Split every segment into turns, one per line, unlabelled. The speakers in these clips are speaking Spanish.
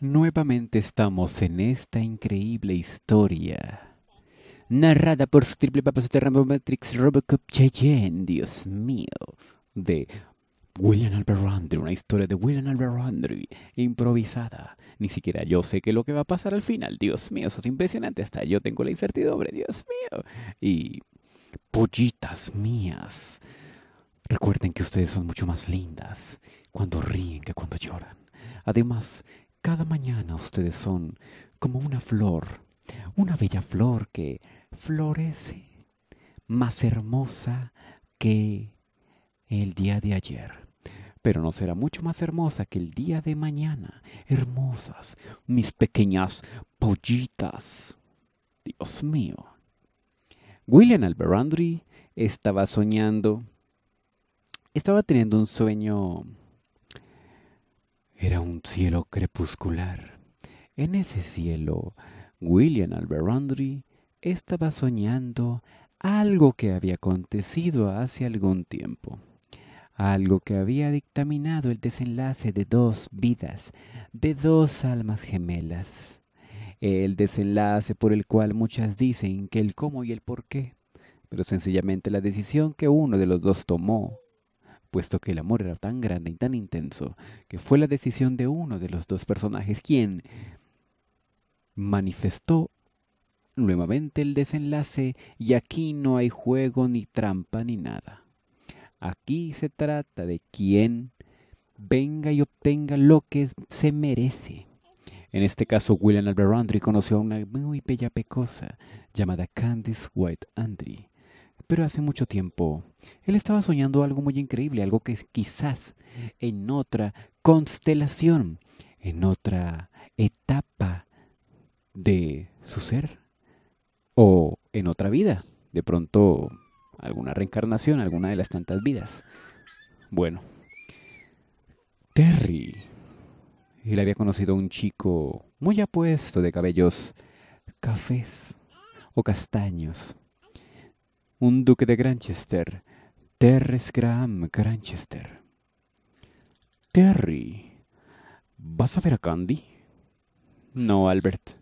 Nuevamente estamos en esta increíble historia. Narrada por su triple papa Rambo Matrix Robocop Cheyenne, Dios mío, de William Albert Rundry, una historia de William Albert Rundry improvisada. Ni siquiera yo sé qué es lo que va a pasar al final, Dios mío, eso es impresionante, hasta yo tengo la incertidumbre, Dios mío. Y pollitas mías, recuerden que ustedes son mucho más lindas cuando ríen que cuando lloran. Además, cada mañana ustedes son como una flor, una bella flor que florece más hermosa que el día de ayer. Pero no será mucho más hermosa que el día de mañana. Hermosas, mis pequeñas pollitas. Dios mío. William Alberandri estaba soñando. Estaba teniendo un sueño era un cielo crepuscular. En ese cielo, William Alberandry estaba soñando algo que había acontecido hace algún tiempo, algo que había dictaminado el desenlace de dos vidas, de dos almas gemelas, el desenlace por el cual muchas dicen que el cómo y el por qué, pero sencillamente la decisión que uno de los dos tomó puesto que el amor era tan grande y tan intenso que fue la decisión de uno de los dos personajes quien manifestó nuevamente el desenlace y aquí no hay juego ni trampa ni nada. Aquí se trata de quien venga y obtenga lo que se merece. En este caso, William Albert Andry conoció a una muy bella pecosa llamada Candice White Andry, pero hace mucho tiempo, él estaba soñando algo muy increíble, algo que quizás en otra constelación, en otra etapa de su ser o en otra vida, de pronto alguna reencarnación, alguna de las tantas vidas. Bueno, Terry, él había conocido a un chico muy apuesto de cabellos cafés o castaños un duque de Granchester, Terrence Graham Granchester. Terry, ¿vas a ver a Candy? No, Albert.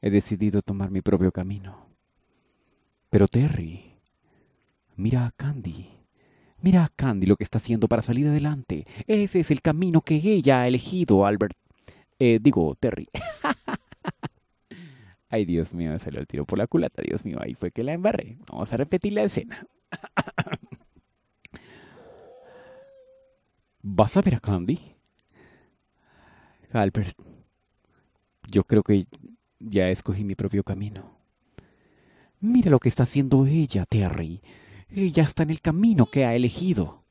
He decidido tomar mi propio camino. Pero Terry, mira a Candy. Mira a Candy lo que está haciendo para salir adelante. Ese es el camino que ella ha elegido, Albert. Eh, digo, Terry. Ay, Dios mío, salió el tiro por la culata. Dios mío, ahí fue que la embarré. Vamos a repetir la escena. ¿Vas a ver a Candy? Albert, yo creo que ya escogí mi propio camino. Mira lo que está haciendo ella, Terry. Ella está en el camino que ha elegido.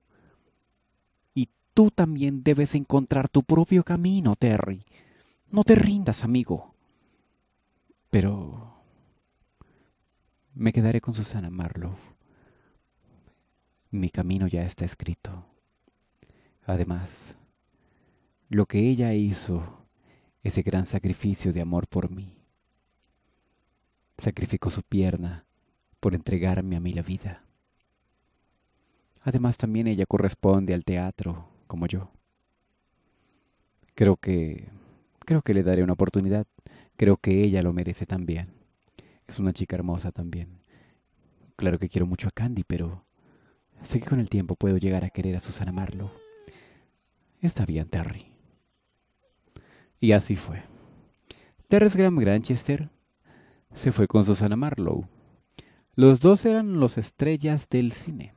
Y tú también debes encontrar tu propio camino, Terry. No te rindas, amigo. Pero me quedaré con Susana Marlowe. Mi camino ya está escrito. Además, lo que ella hizo, ese gran sacrificio de amor por mí, sacrificó su pierna por entregarme a mí la vida. Además, también ella corresponde al teatro, como yo. Creo que... creo que le daré una oportunidad. Creo que ella lo merece también. Es una chica hermosa también. Claro que quiero mucho a Candy, pero sé que con el tiempo puedo llegar a querer a Susana Marlowe. Está bien, Terry. Y así fue. Terrence Graham Granchester se fue con Susana Marlowe. Los dos eran los estrellas del cine.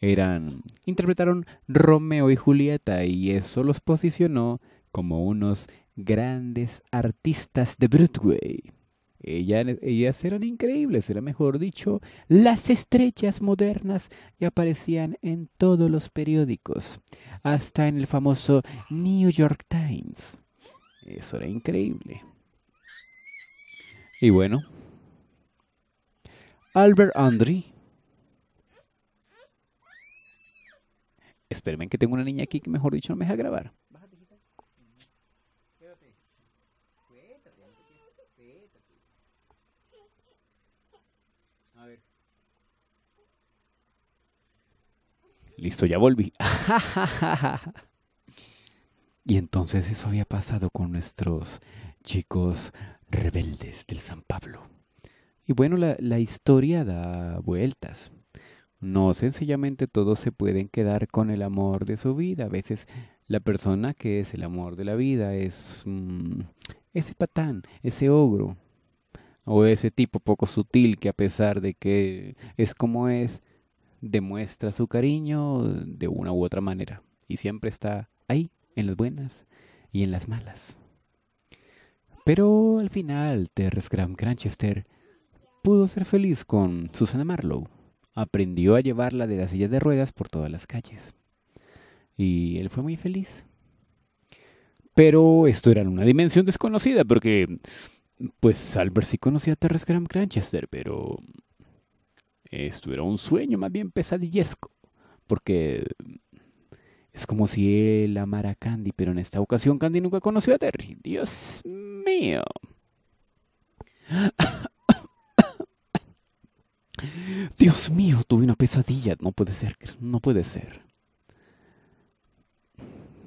Eran interpretaron Romeo y Julieta y eso los posicionó como unos grandes artistas de Broadway. Ellas, eran increíbles, era mejor dicho, las estrechas modernas y aparecían en todos los periódicos, hasta en el famoso New York Times. Eso era increíble. Y bueno, Albert Andre. Esperen que tengo una niña aquí que mejor dicho no me deja grabar. Listo, ya volví. y entonces eso había pasado con nuestros chicos rebeldes del San Pablo. Y bueno, la, la historia da vueltas. No sencillamente todos se pueden quedar con el amor de su vida. A veces la persona que es el amor de la vida es mm, ese patán, ese ogro, o ese tipo poco sutil que a pesar de que es como es, demuestra su cariño de una u otra manera. Y siempre está ahí, en las buenas y en las malas. Pero al final, Terrence Graham Cranchester pudo ser feliz con Susana Marlowe. Aprendió a llevarla de la silla de ruedas por todas las calles. Y él fue muy feliz. Pero esto era en una dimensión desconocida, porque pues Albert sí conocía a Terrence Graham Cranchester, pero eh, Esto era un sueño más bien pesadillesco, porque es como si él amara a Candy, pero en esta ocasión Candy nunca conoció a Terry. Dios mío. Dios mío, tuve una pesadilla. No puede ser, no puede ser.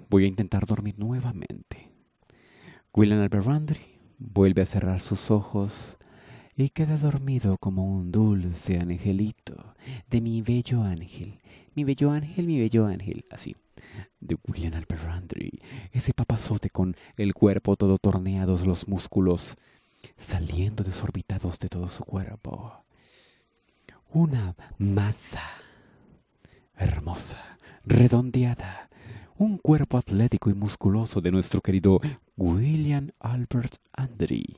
Voy a intentar dormir nuevamente. William Alberrandry vuelve a cerrar sus ojos y queda dormido como un dulce angelito de mi bello ángel, mi bello ángel, mi bello ángel, así, de William Albert Andry ese papazote con el cuerpo todo torneados, los músculos saliendo desorbitados de todo su cuerpo. Una masa hermosa, redondeada, un cuerpo atlético y musculoso de nuestro querido William Albert Andry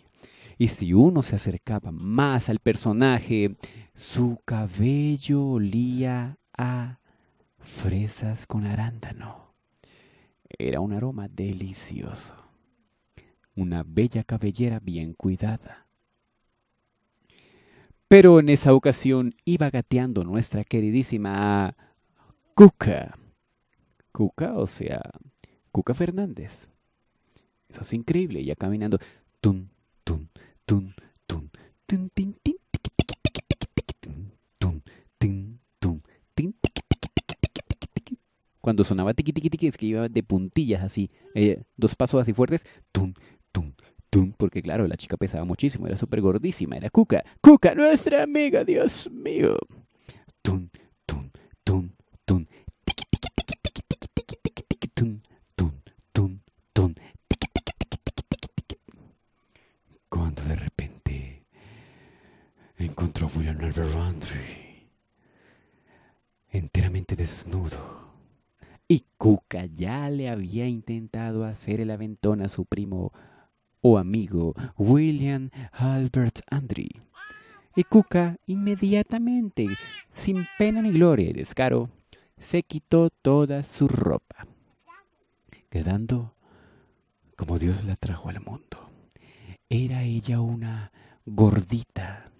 y si uno se acercaba más al personaje, su cabello olía a fresas con arándano. Era un aroma delicioso. Una bella cabellera bien cuidada. Pero en esa ocasión iba gateando nuestra queridísima Cuca. Cuca, o sea, Cuca Fernández. Eso es increíble, ya caminando. Tum, tum, tun, tun, tun, tin, tin, cuando sonaba tiqui tiqui tiqui es que iba de puntillas así, dos pasos así fuertes, tun, tun, tun, porque claro, la chica pesaba muchísimo, era súper gordísima, era Cuca, Cuca, nuestra amiga, Dios mío. encontró William Andry enteramente desnudo. Y Cuca ya le había intentado hacer el aventón a su primo o amigo William Albert Andry Y Cuca inmediatamente, sin pena ni gloria y descaro, se quitó toda su ropa, quedando como Dios la trajo al mundo. Era ella una gordita,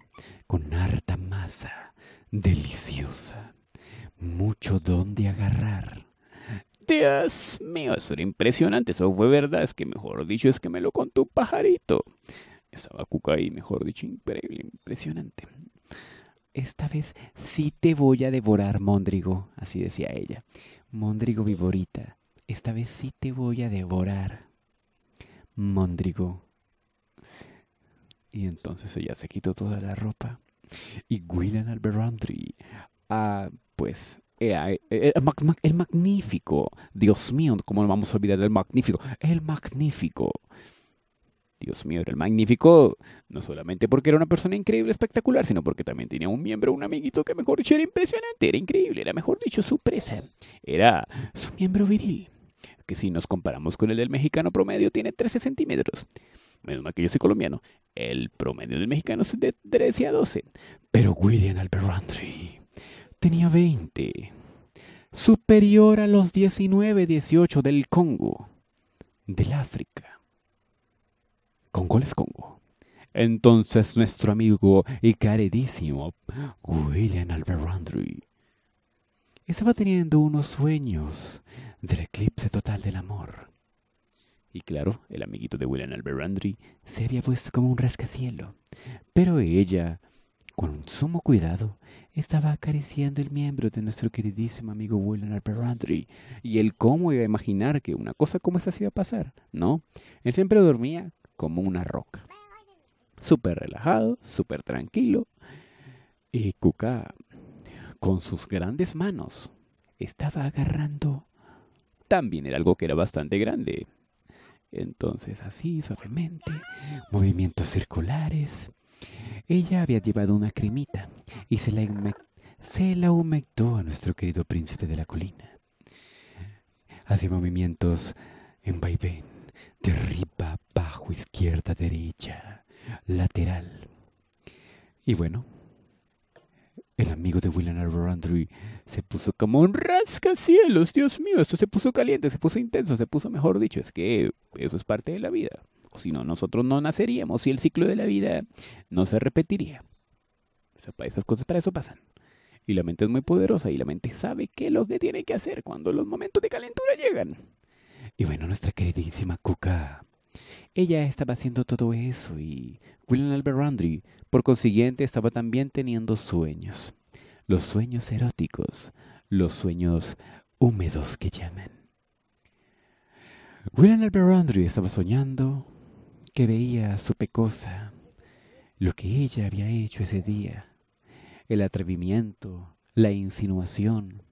con harta masa, deliciosa, mucho de agarrar. Dios mío, eso era impresionante, eso fue verdad, es que mejor dicho es que me lo contó pajarito. Estaba cuca ahí, mejor dicho, increíble, impresionante. Esta vez sí te voy a devorar, Mondrigo, así decía ella. Mondrigo Viborita, esta vez sí te voy a devorar. Mondrigo. Y entonces ella se quitó toda la ropa. Y William albert ah, pues, eh, ah, eh, eh, el magnífico. Dios mío, ¿cómo nos vamos a olvidar del magnífico? El magnífico. Dios mío, era el magnífico, no solamente porque era una persona increíble, espectacular, sino porque también tenía un miembro, un amiguito que mejor dicho era impresionante, era increíble, era mejor dicho su presa, era su miembro viril, que si nos comparamos con el del mexicano promedio tiene 13 centímetros menos mal que yo soy colombiano, el promedio del mexicano es de 13 a 12. Pero William Alberrandri tenía 20, superior a los 19, 18 del Congo, del África. Congo es Congo. Entonces nuestro amigo y caridísimo William Alberrandri estaba teniendo unos sueños del eclipse total del amor y claro, el amiguito de William Albert se había puesto como un rascacielo. Pero ella, con un sumo cuidado, estaba acariciando el miembro de nuestro queridísimo amigo William Albert Y él cómo iba a imaginar que una cosa como esa se iba a pasar, ¿no? Él siempre dormía como una roca. Súper relajado, súper tranquilo. Y Cuca, con sus grandes manos, estaba agarrando... También era algo que era bastante grande entonces, así, suavemente, movimientos circulares. Ella había llevado una cremita y se la, se la humectó a nuestro querido príncipe de la colina. Hace movimientos en vaivén, de arriba, abajo, izquierda, derecha, lateral. Y bueno, el amigo de William randry se puso como un rascacielos, Dios mío, esto se puso caliente, se puso intenso, se puso, mejor dicho, es que eso es parte de la vida. O si no, nosotros no naceríamos y el ciclo de la vida no se repetiría. O sea, para esas cosas, para eso pasan. Y la mente es muy poderosa y la mente sabe qué es lo que tiene que hacer cuando los momentos de calentura llegan. Y bueno, nuestra queridísima Cuca ella estaba haciendo todo eso y William Albert por consiguiente, estaba también teniendo sueños. Los sueños eróticos, los sueños húmedos que llaman. William Albert estaba soñando que veía su pecosa, lo que ella había hecho ese día, el atrevimiento, la insinuación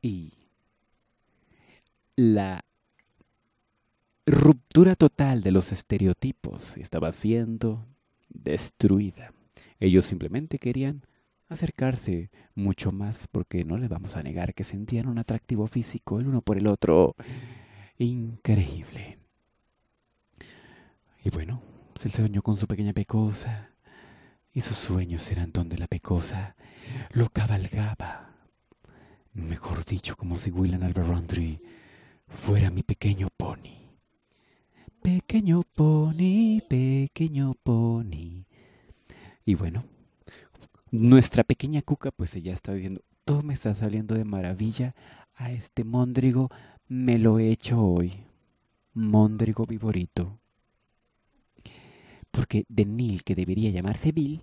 y la ruptura total de los estereotipos estaba siendo destruida. Ellos simplemente querían acercarse mucho más porque no le vamos a negar que sentían un atractivo físico el uno por el otro. Increíble. Y bueno, se soñó con su pequeña pecosa y sus sueños eran donde la pecosa lo cabalgaba. Mejor dicho, como si William Alberundry fuera mi pequeño pony. Pequeño pony, pequeño pony. Y bueno, nuestra pequeña cuca, pues ella está viendo todo me está saliendo de maravilla. A este Mondrigo me lo he hecho hoy. Mondrigo viborito. Porque de Nil, que debería llamarse Bill,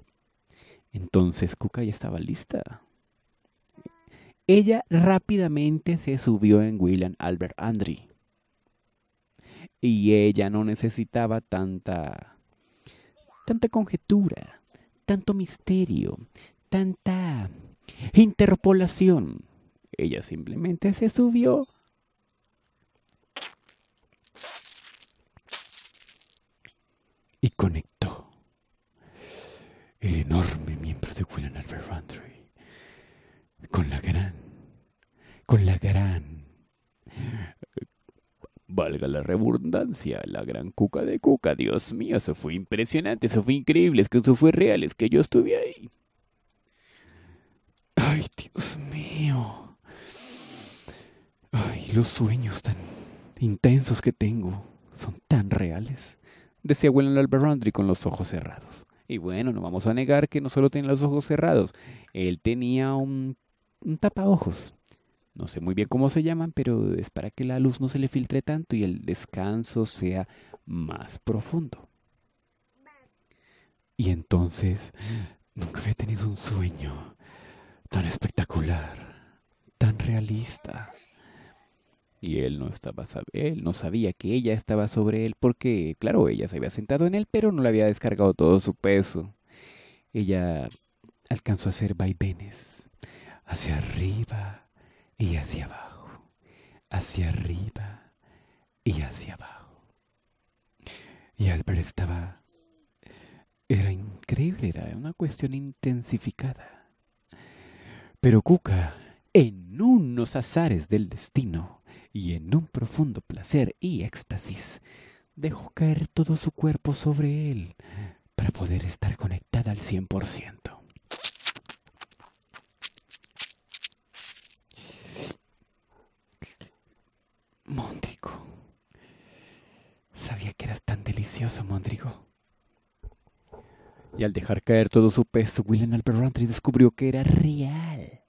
entonces Cuca ya estaba lista. Ella rápidamente se subió en William Albert Andry y ella no necesitaba tanta tanta conjetura, tanto misterio, tanta interpolación. Ella simplemente se subió Valga la redundancia, la gran cuca de cuca. Dios mío, eso fue impresionante, eso fue increíble, es que eso fue real, es que yo estuve ahí. Ay, Dios mío. Ay, los sueños tan intensos que tengo son tan reales. Decía William Alberandri con los ojos cerrados. Y bueno, no vamos a negar que no solo tenía los ojos cerrados, él tenía un, un ojos. No sé muy bien cómo se llaman, pero es para que la luz no se le filtre tanto y el descanso sea más profundo. Y entonces, nunca había tenido un sueño tan espectacular, tan realista. Y él no estaba, él no sabía que ella estaba sobre él porque, claro, ella se había sentado en él, pero no le había descargado todo su peso. Ella alcanzó a hacer vaivenes hacia arriba, y hacia abajo, hacia arriba y hacia abajo. Y Albert estaba... Era increíble, era una cuestión intensificada. Pero Cuca, en unos azares del destino y en un profundo placer y éxtasis, dejó caer todo su cuerpo sobre él para poder estar conectada al 100%. Móndrigo. Sabía que eras tan delicioso, Móndrigo. Y al dejar caer todo su peso, William Rantry descubrió que era real.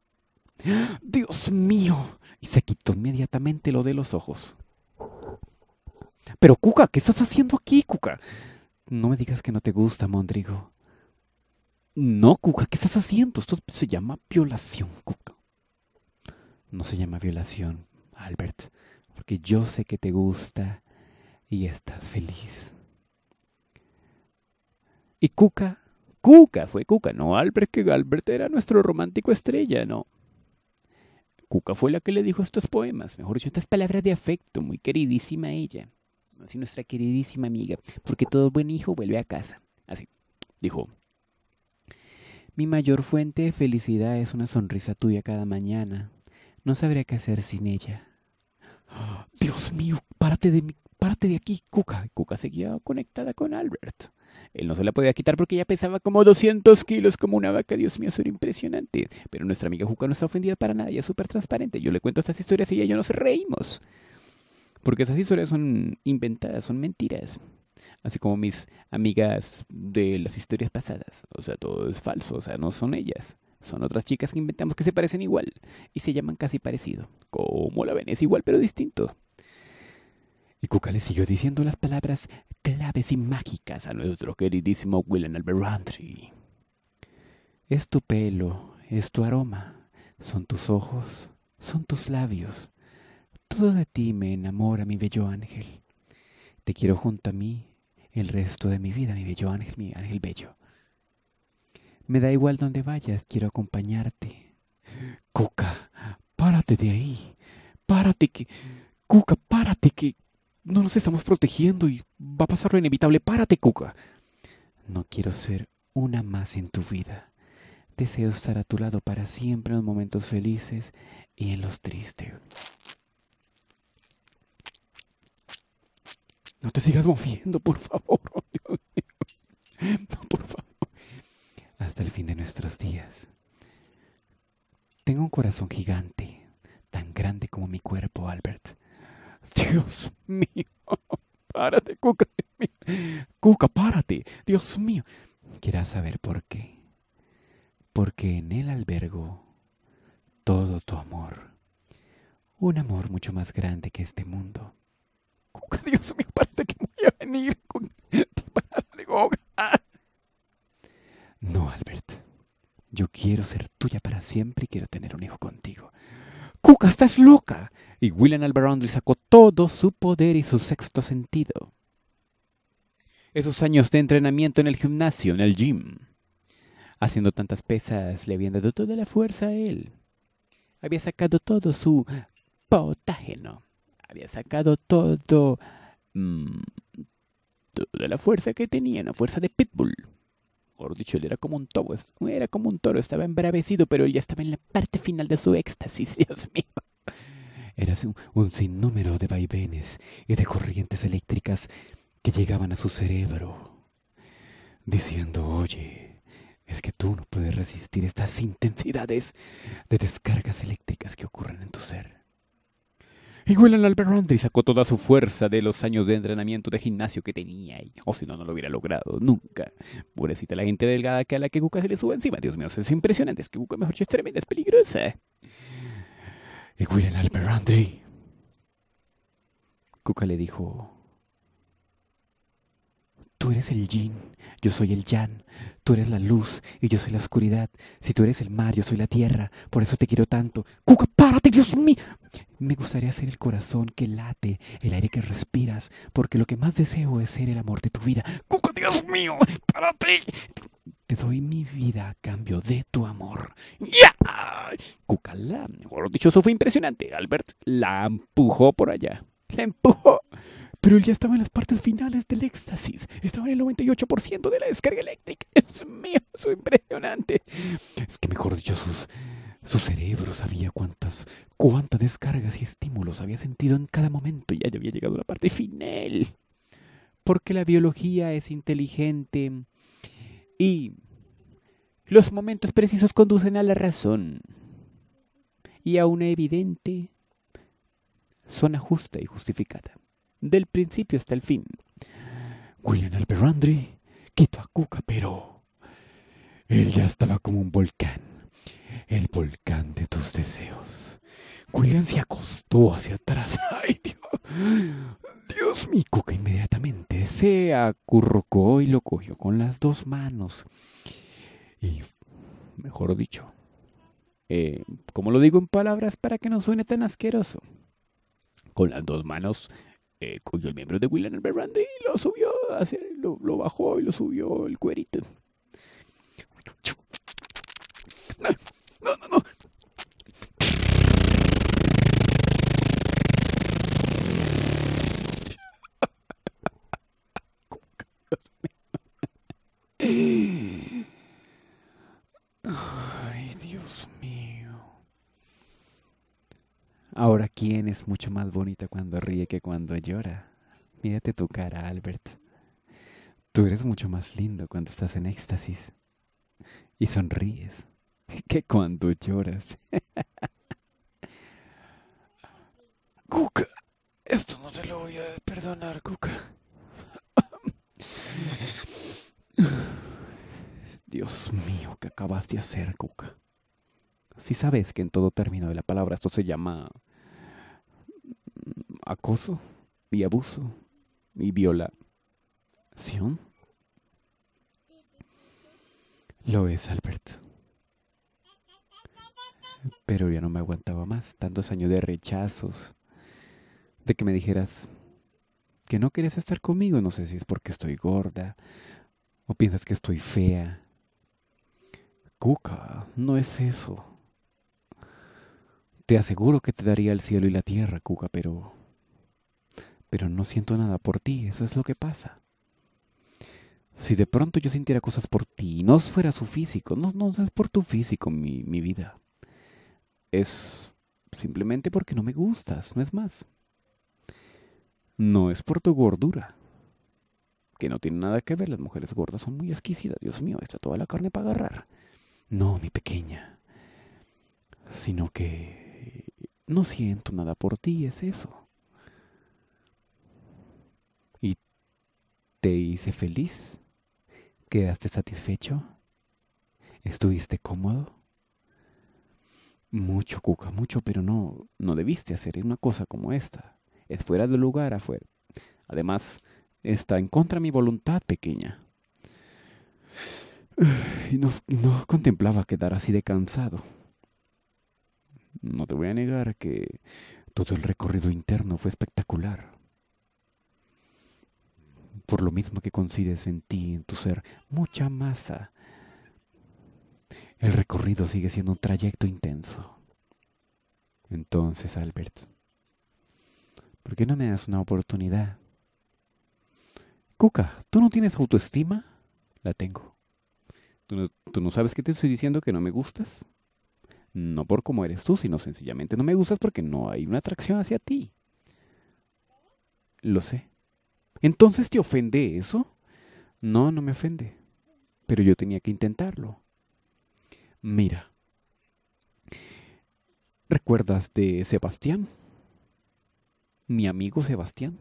¡Dios mío! Y se quitó inmediatamente lo de los ojos. Pero Cuca, ¿qué estás haciendo aquí, Cuca? No me digas que no te gusta, Mondrigo. No, Cuca, ¿qué estás haciendo? Esto se llama violación, Cuca. No se llama violación, Albert porque yo sé que te gusta y estás feliz. Y Cuca, Cuca, fue Cuca, no Albert, que Albert era nuestro romántico estrella, no. Cuca fue la que le dijo estos poemas, mejor dicho, estas palabras de afecto, muy queridísima ella, así nuestra queridísima amiga, porque todo buen hijo vuelve a casa. Así, dijo. Mi mayor fuente de felicidad es una sonrisa tuya cada mañana. No sabría qué hacer sin ella. Dios mío, parte de, mi párate de aquí, Cuca. Cuca seguía conectada con Albert. Él no se la podía quitar porque ella pesaba como 200 kilos como una vaca. Dios mío, eso era impresionante. Pero nuestra amiga Cuca no está ofendida para nada. Ella es súper transparente. Yo le cuento estas historias y ella y yo nos reímos. Porque esas historias son inventadas, son mentiras. Así como mis amigas de las historias pasadas. O sea, todo es falso. O sea, no son ellas. Son otras chicas que inventamos que se parecen igual y se llaman casi parecido. Como la ven, es igual pero distinto. Y Cuca le siguió diciendo las palabras claves y mágicas a nuestro queridísimo William Albert Es tu pelo, es tu aroma, son tus ojos, son tus labios. Todo de ti me enamora, mi bello ángel. Te quiero junto a mí el resto de mi vida, mi bello ángel, mi ángel bello. Me da igual donde vayas, quiero acompañarte. Cuca, párate de ahí. Párate que... Cuca, párate que... No nos estamos protegiendo y va a pasar lo inevitable. Párate, Cuca. No quiero ser una más en tu vida. Deseo estar a tu lado para siempre en los momentos felices y en los tristes. No te sigas moviendo, por favor. No, por favor hasta el fin de nuestros días. Tengo un corazón gigante, tan grande como mi cuerpo, Albert. Dios mío, párate, Cuca. Cuca, párate. Dios mío. Quieras saber por qué. Porque en él albergo todo tu amor. Un amor mucho más grande que este mundo. Cuca, Dios mío, párate que voy a venir. con párate, Cuca. No, Albert. Yo quiero ser tuya para siempre y quiero tener un hijo contigo. Cuca, estás loca. Y William Alvarado le sacó todo su poder y su sexto sentido. Esos años de entrenamiento en el gimnasio, en el gym. Haciendo tantas pesas, le habían dado toda la fuerza a él. Había sacado todo su potágeno. Había sacado todo... Mm, toda la fuerza que tenía, la fuerza de pitbull dicho, él era como un toro, era como un toro, estaba embravecido, pero ya estaba en la parte final de su éxtasis, Dios mío. Era un sinnúmero de vaivenes y de corrientes eléctricas que llegaban a su cerebro, diciendo, oye, es que tú no puedes resistir estas intensidades de descargas eléctricas que ocurren en tu ser. Y William sacó toda su fuerza de los años de entrenamiento de gimnasio que tenía, y, o si no, no lo hubiera logrado nunca. Pobrecita la gente delgada que a la que Cuca se le sube encima. Dios mío, es impresionante. Es que Cuca, mejor es tremenda, es peligrosa. Y William Cuca le dijo: Tú eres el Jin, yo soy el Yan. Tú eres la luz y yo soy la oscuridad. Si tú eres el mar, yo soy la tierra. Por eso te quiero tanto. Cuca, párate, Dios mío. Me gustaría ser el corazón que late, el aire que respiras, porque lo que más deseo es ser el amor de tu vida. Cuca, Dios mío, párate. Te doy mi vida a cambio de tu amor. ¡Ya! Cuca, la mejor dicho, eso fue impresionante. Albert la empujó por allá. La empujó pero él ya estaba en las partes finales del éxtasis. Estaba en el 98% de la descarga eléctrica. Dios mío, eso es impresionante. Es que mejor dicho, sus, su cerebro sabía cuántas, cuántas descargas y estímulos había sentido en cada momento. Ya había llegado a la parte final. Porque la biología es inteligente y los momentos precisos conducen a la razón y a una evidente zona justa y justificada del principio hasta el fin. William Alberandri quitó a Cuca, pero él ya estaba como un volcán, el volcán de tus deseos. William se acostó hacia atrás. ¡Ay, Dios! Dios mío! Cuca inmediatamente se acurrucó y lo cogió con las dos manos. Y, mejor dicho, eh, como lo digo en palabras para que no suene tan asqueroso, con las dos manos eh, cogió el miembro de William el y lo subió, hacia, lo, lo bajó y lo subió el cuerito. No, no, no. Ahora, ¿quién es mucho más bonita cuando ríe que cuando llora? Mírate tu cara, Albert. Tú eres mucho más lindo cuando estás en éxtasis y sonríes que cuando lloras. Cuca, esto no te lo voy a perdonar, Cuca. Dios mío, ¿qué acabas de hacer, Cuca? Si sabes que en todo término de la palabra esto se llama mm, acoso y abuso y violación. Lo es, Albert. Pero ya no me aguantaba más, tantos años de rechazos, de que me dijeras que no quieres estar conmigo, no sé si es porque estoy gorda o piensas que estoy fea. Cuca, no es eso. Te aseguro que te daría el cielo y la tierra, Cuca, pero... Pero no siento nada por ti, eso es lo que pasa. Si de pronto yo sintiera cosas por ti, no fuera su físico, no, no es por tu físico mi, mi vida. Es simplemente porque no me gustas, no es más. No es por tu gordura, que no tiene nada que ver, las mujeres gordas son muy exquisitas, Dios mío, está toda la carne para agarrar. No, mi pequeña, sino que no siento nada por ti, es eso. ¿Y te hice feliz? ¿Quedaste satisfecho? ¿Estuviste cómodo? Mucho, Cuca, mucho, pero no, no debiste hacer una cosa como esta. Es fuera de lugar afuera. Además, está en contra de mi voluntad, pequeña. Y no, no contemplaba quedar así de cansado. No te voy a negar que todo el recorrido interno fue espectacular. Por lo mismo que consigues en ti, en tu ser, mucha masa, el recorrido sigue siendo un trayecto intenso. Entonces, Albert, ¿por qué no me das una oportunidad? Cuca, ¿tú no tienes autoestima? La tengo. ¿Tú no, ¿Tú no, sabes que te estoy diciendo que no me gustas? no por cómo eres tú, sino sencillamente no me gustas porque no hay una atracción hacia ti. Lo sé. Entonces, ¿te ofende eso? No, no me ofende. Pero yo tenía que intentarlo. Mira. ¿Recuerdas de Sebastián? Mi amigo Sebastián.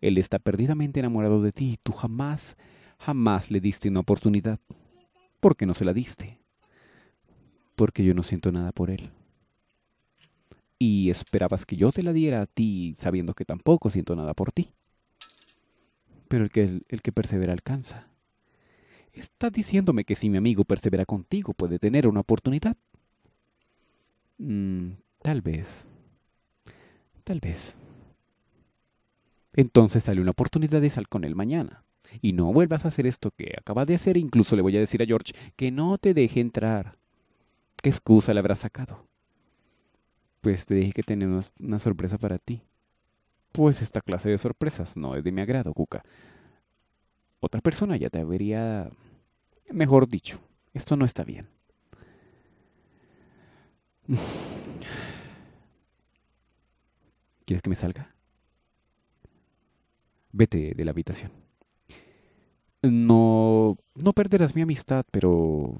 Él está perdidamente enamorado de ti y tú jamás, jamás le diste una oportunidad. ¿Por qué no se la diste porque yo no siento nada por él. Y esperabas que yo te la diera a ti sabiendo que tampoco siento nada por ti. Pero el que, el que persevera alcanza. Estás diciéndome que si mi amigo persevera contigo puede tener una oportunidad. Mm, tal vez. Tal vez. Entonces sale una oportunidad de sal con él mañana. Y no vuelvas a hacer esto que acabas de hacer. Incluso le voy a decir a George que no te deje entrar. ¿Qué excusa le habrás sacado? Pues te dije que tenemos una sorpresa para ti. Pues esta clase de sorpresas no es de mi agrado, Cuca. Otra persona ya te habría... Mejor dicho, esto no está bien. ¿Quieres que me salga? Vete de la habitación. No, no perderás mi amistad, pero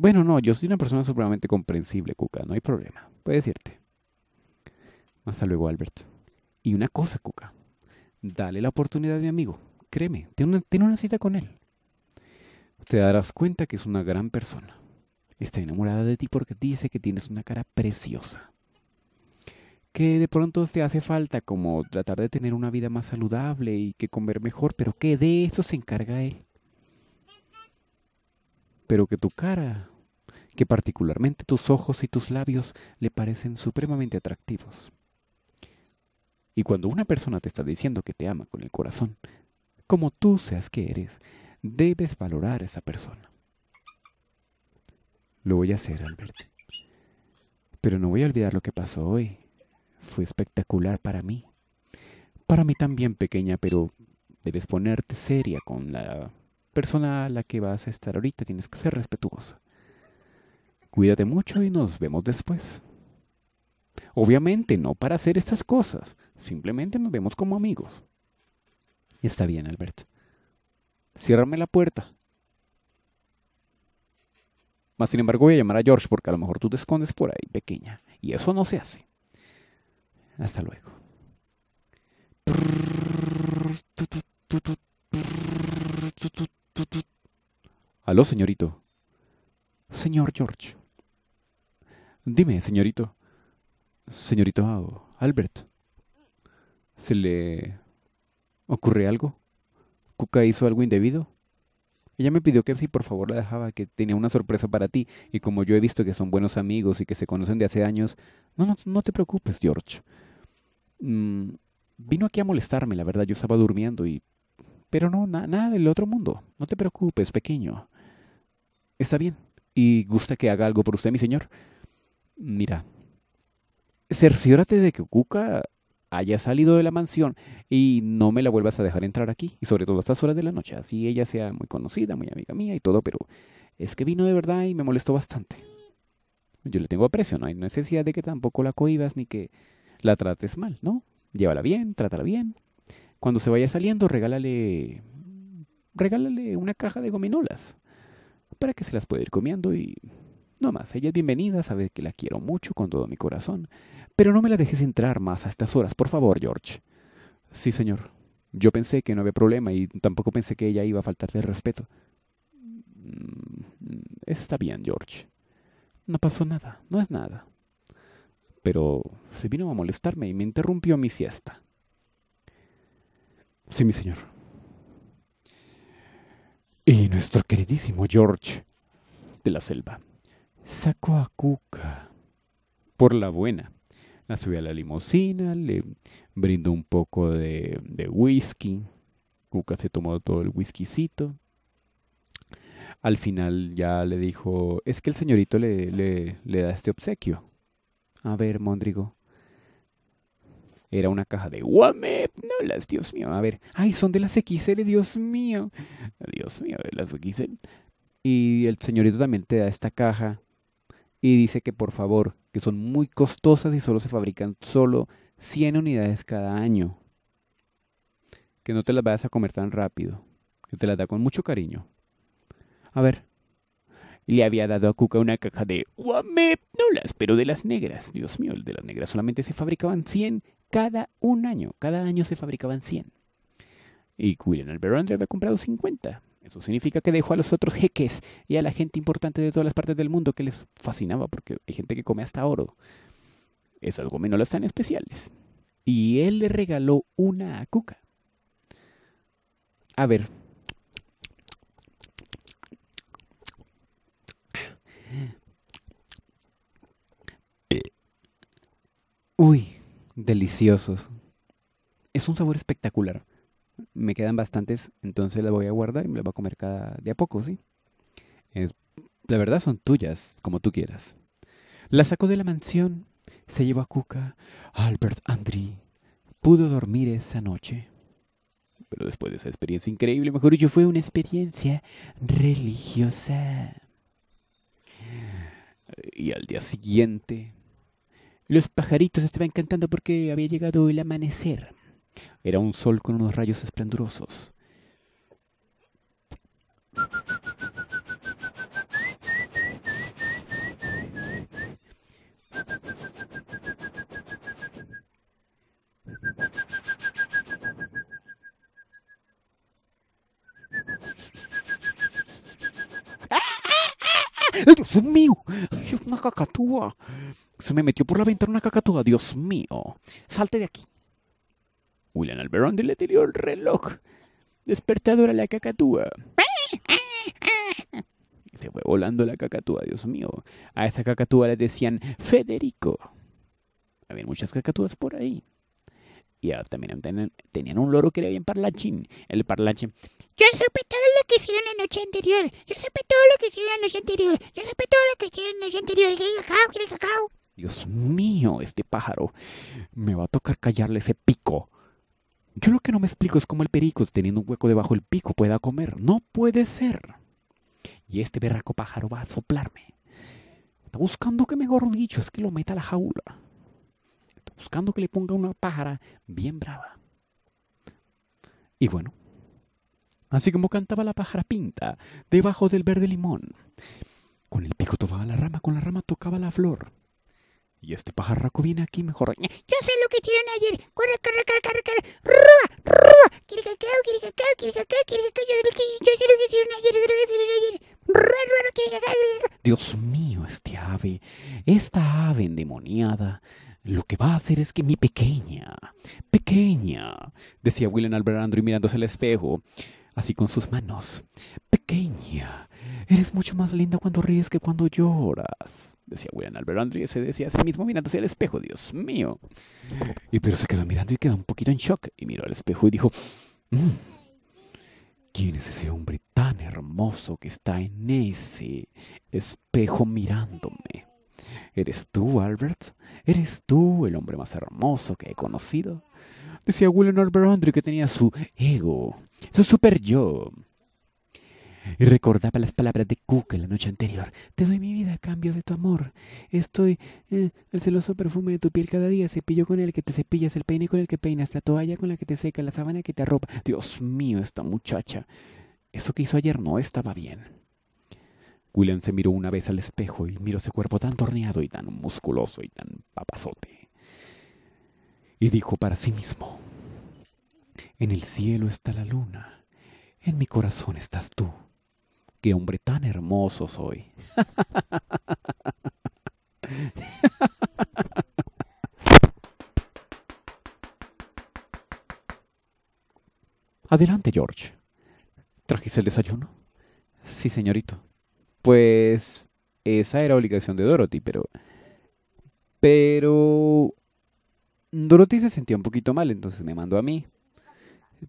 bueno, no, yo soy una persona supremamente comprensible, Cuca, no hay problema, puedes irte. Hasta luego, Albert. Y una cosa, Cuca, dale la oportunidad a mi amigo, créeme, tiene una, una cita con él. Te darás cuenta que es una gran persona. Está enamorada de ti porque dice que tienes una cara preciosa que de pronto te hace falta como tratar de tener una vida más saludable y que comer mejor, pero que de eso se encarga él. Pero que tu cara que particularmente tus ojos y tus labios le parecen supremamente atractivos. Y cuando una persona te está diciendo que te ama con el corazón, como tú seas que eres, debes valorar a esa persona. Lo voy a hacer, Albert. Pero no voy a olvidar lo que pasó hoy. Fue espectacular para mí. Para mí también, pequeña, pero debes ponerte seria con la persona a la que vas a estar ahorita. Tienes que ser respetuosa. Cuídate mucho y nos vemos después. Obviamente no para hacer estas cosas, simplemente nos vemos como amigos. Está bien, Albert. Ciérrame la puerta. Más sin embargo voy a llamar a George porque a lo mejor tú te escondes por ahí, pequeña. Y eso no se hace. Hasta luego. Aló, señorito. Señor George. Dime, señorito. Señorito Albert. ¿Se le ocurre algo? ¿Cuca hizo algo indebido? Ella me pidió que si por favor la dejaba, que tenía una sorpresa para ti, y como yo he visto que son buenos amigos y que se conocen de hace años, no, no, no te preocupes, George. Mm, vino aquí a molestarme, la verdad, yo estaba durmiendo y... Pero no, nada del otro mundo. No te preocupes, pequeño. Está bien. ¿Y gusta que haga algo por usted, mi señor? Mira, cerciórate de que Cuca haya salido de la mansión y no me la vuelvas a dejar entrar aquí, y sobre todo a estas horas de la noche. Así ella sea muy conocida, muy amiga mía y todo, pero es que vino de verdad y me molestó bastante. Yo le tengo aprecio, no hay necesidad de que tampoco la cohibas ni que la trates mal, ¿no? Llévala bien, trátala bien. Cuando se vaya saliendo, regálale regálale una caja de gominolas para que se las pueda ir comiendo y no más, ella es bienvenida, sabe que la quiero mucho con todo mi corazón. Pero no me la dejes entrar más a estas horas, por favor, George. Sí, señor. Yo pensé que no había problema y tampoco pensé que ella iba a faltarle respeto. Mm, está bien, George. No pasó nada, no es nada. Pero se vino a molestarme y me interrumpió mi siesta. Sí, mi señor. Y nuestro queridísimo George de la selva sacó a Cuca por la buena. La subió a la limusina, le brindó un poco de, whisky. Cuca se tomó todo el whiskycito. Al final ya le dijo, es que el señorito le, da este obsequio. A ver, Mondrigo. Era una caja de guame. No las, Dios mío. A ver. Ay, son de las XL, Dios mío. Dios mío, de las XL. Y el señorito también te da esta caja y dice que por favor, que son muy costosas y solo se fabrican solo 100 unidades cada año. Que no te las vayas a comer tan rápido, que te las da con mucho cariño. A ver. Le había dado a Cuca una caja de las pero de las negras. Dios mío, de las negras solamente se fabricaban 100 cada un año. Cada año se fabricaban 100. Y William Alberandre había comprado 50. Eso significa que dejó a los otros jeques y a la gente importante de todas las partes del mundo que les fascinaba, porque hay gente que come hasta oro. es menos las tan especiales. Y él le regaló una a Cuca. A ver. Uy, deliciosos. Es un sabor espectacular me quedan bastantes, entonces las voy a guardar y me las voy a comer cada de a poco, ¿sí? la verdad son tuyas, como tú quieras. La sacó de la mansión, se llevó a Cuca, Albert Andri. Pudo dormir esa noche. Pero después de esa experiencia increíble, mejor dicho, fue una experiencia religiosa. Y al día siguiente, los pajaritos estaban cantando porque había llegado el amanecer. Era un sol con unos rayos esplendorosos. Dios mío! ¡Una cacatúa! Se me metió por la ventana una cacatúa. ¡Dios mío! ¡Salte de aquí! William Alberon le tiró el reloj Despertadora la cacatúa. Se fue volando la cacatúa, Dios mío. A esa cacatúa le decían Federico. Había muchas cacatúas por ahí. Y también tenían, un loro que era bien parlachín. El parlache Yo supe todo lo que hicieron la noche anterior. Yo supe todo lo que hicieron la noche anterior. Yo supe todo lo que hicieron la noche anterior. Dios mío, este pájaro. Me va a tocar callarle ese pico. Yo lo que no me explico es cómo el perico, teniendo un hueco debajo del pico, pueda comer. No puede ser. Y este berraco pájaro va a soplarme. Está buscando que, me dicho, es que lo meta a la jaula. Está buscando que le ponga una pájara bien brava. Y bueno, así como cantaba la pájara pinta, debajo del verde limón. Con el pico tocaba la rama, con la rama tocaba la flor. Y este pajarraco viene aquí mejor. Yo sé lo que hicieron ayer. Corre, corre, corre, corre, corre. Rua, rua. Quiere cacao, quiere cacao, quiere cacao, quiere cacao. Yo sé lo que hicieron ayer, yo sé lo que hicieron ayer. ¡Rua! ¡Rua! quiere cacao, quiere Dios mío, este ave, esta ave endemoniada, lo que va a hacer es que mi pequeña, pequeña, decía William Albert Andrew mirándose al espejo, así con sus manos. Pequeña, Eres mucho más linda cuando ríes que cuando lloras. Decía William Albert Andrew y se decía a sí mismo mirándose al espejo, Dios mío. Y pero se quedó mirando y quedó un poquito en shock. Y miró al espejo y dijo, mm, ¿quién es ese hombre tan hermoso que está en ese espejo mirándome? ¿Eres tú, Albert? ¿Eres tú el hombre más hermoso que he conocido? Decía William Albert Andrew que tenía su ego, su super yo y recordaba las palabras de en la noche anterior. Te doy mi vida a cambio de tu amor. Estoy... Eh, el celoso perfume de tu piel cada día, cepillo con el que te cepillas, el peine con el que peinas, la toalla con la que te seca, la sábana que te arropa. Dios mío, esta muchacha. Eso que hizo ayer no estaba bien. William se miró una vez al espejo y miró ese cuerpo tan torneado y tan musculoso y tan papazote. Y dijo para sí mismo, en el cielo está la luna, en mi corazón estás tú qué hombre tan hermoso soy. Adelante, George. ¿Trajiste el desayuno? Sí, señorito. Pues esa era obligación de Dorothy, pero... Pero... Dorothy se sentía un poquito mal, entonces me mandó a mí.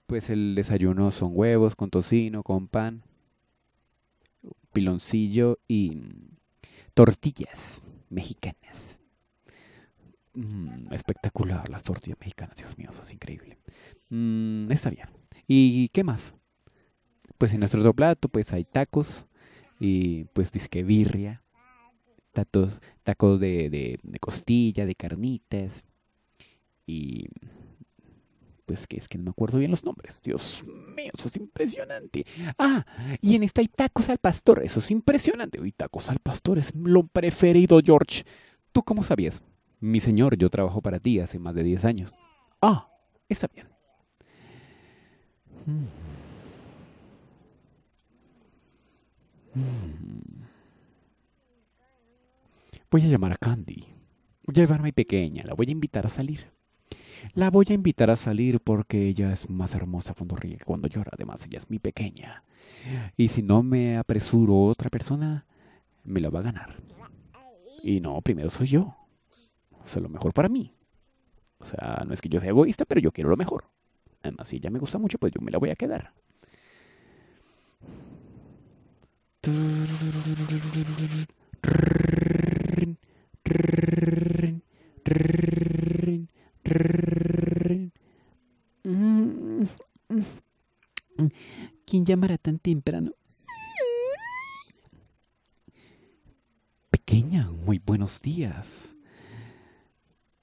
Pues el desayuno son huevos con tocino, con pan piloncillo y tortillas mexicanas. Mm, espectacular las tortillas mexicanas, Dios mío, eso es increíble. Mm, está bien. ¿Y qué más? Pues en nuestro otro plato pues hay tacos y pues disque birria, tacos, tacos de, de costilla, de carnitas y es pues, que es que no me acuerdo bien los nombres. Dios mío, eso es impresionante. Ah, y en esta hay tacos al pastor, eso es impresionante. Y tacos al pastor es lo preferido, George. ¿Tú cómo sabías? Mi señor, yo trabajo para ti hace más de 10 años. Ah, está bien. Hmm. Hmm. Voy a llamar a Candy. Voy a llevar a mi pequeña, la voy a invitar a salir. La voy a invitar a salir porque ella es más hermosa cuando ríe que cuando llora. Además, ella es mi pequeña. Y si no me apresuro otra persona, me la va a ganar. Y no, primero soy yo. O sea, lo mejor para mí. O sea, no es que yo sea egoísta, pero yo quiero lo mejor. Además, si ella me gusta mucho, pues yo me la voy a quedar. ¿Quién llamará tan temprano? Pequeña, muy buenos días.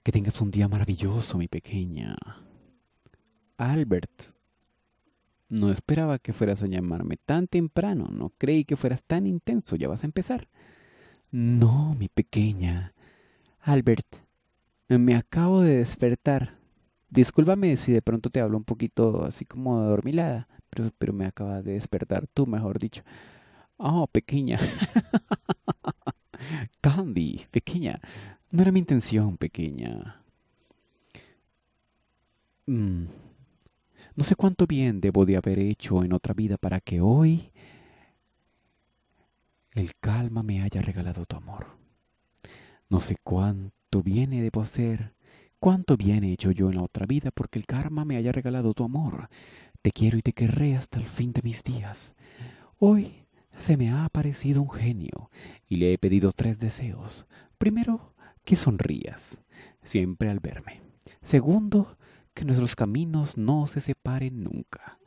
Que tengas un día maravilloso, mi pequeña. Albert, no esperaba que fueras a llamarme tan temprano, no creí que fueras tan intenso, ya vas a empezar. No, mi pequeña. Albert, me acabo de despertar. Discúlpame si de pronto te hablo un poquito así como adormilada. pero, me acaba de despertar tú, mejor dicho. Oh, pequeña. Candy, pequeña. No era mi intención, pequeña. Mm. No sé cuánto bien debo de haber hecho en otra vida para que hoy el calma me haya regalado tu amor. No sé cuánto cuánto viene de poseer, cuánto bien he hecho yo en la otra vida porque el karma me haya regalado tu amor. Te quiero y te querré hasta el fin de mis días. Hoy se me ha aparecido un genio y le he pedido tres deseos. Primero, que sonrías siempre al verme. Segundo, que nuestros caminos no se separen nunca.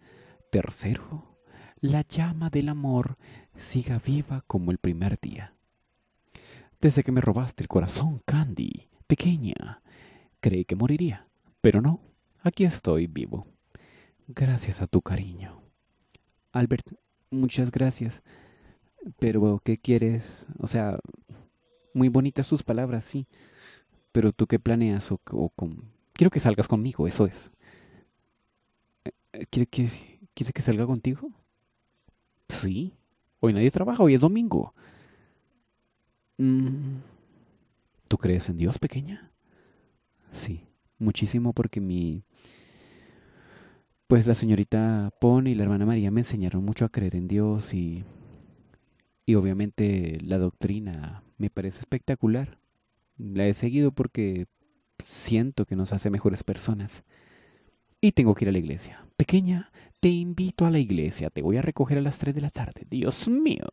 Tercero, la llama del amor siga viva como el primer día. Desde que me robaste el corazón, Candy, pequeña, creí que moriría, pero no, aquí estoy vivo. Gracias a tu cariño. Albert, muchas gracias. Pero, ¿qué quieres? O sea, muy bonitas sus palabras, sí. Pero tú qué planeas o, con... Quiero que salgas conmigo, eso es. Eh, que, ¿Quieres que salga contigo? Sí. Hoy nadie trabaja, hoy es domingo. Mm. ¿Tú crees en Dios, pequeña? Sí, muchísimo porque mi... Pues la señorita Pon y la hermana María me enseñaron mucho a creer en Dios y... Y obviamente la doctrina me parece espectacular. La he seguido porque siento que nos hace mejores personas. Y tengo que ir a la iglesia. Pequeña, te invito a la iglesia. Te voy a recoger a las 3 de la tarde. Dios mío.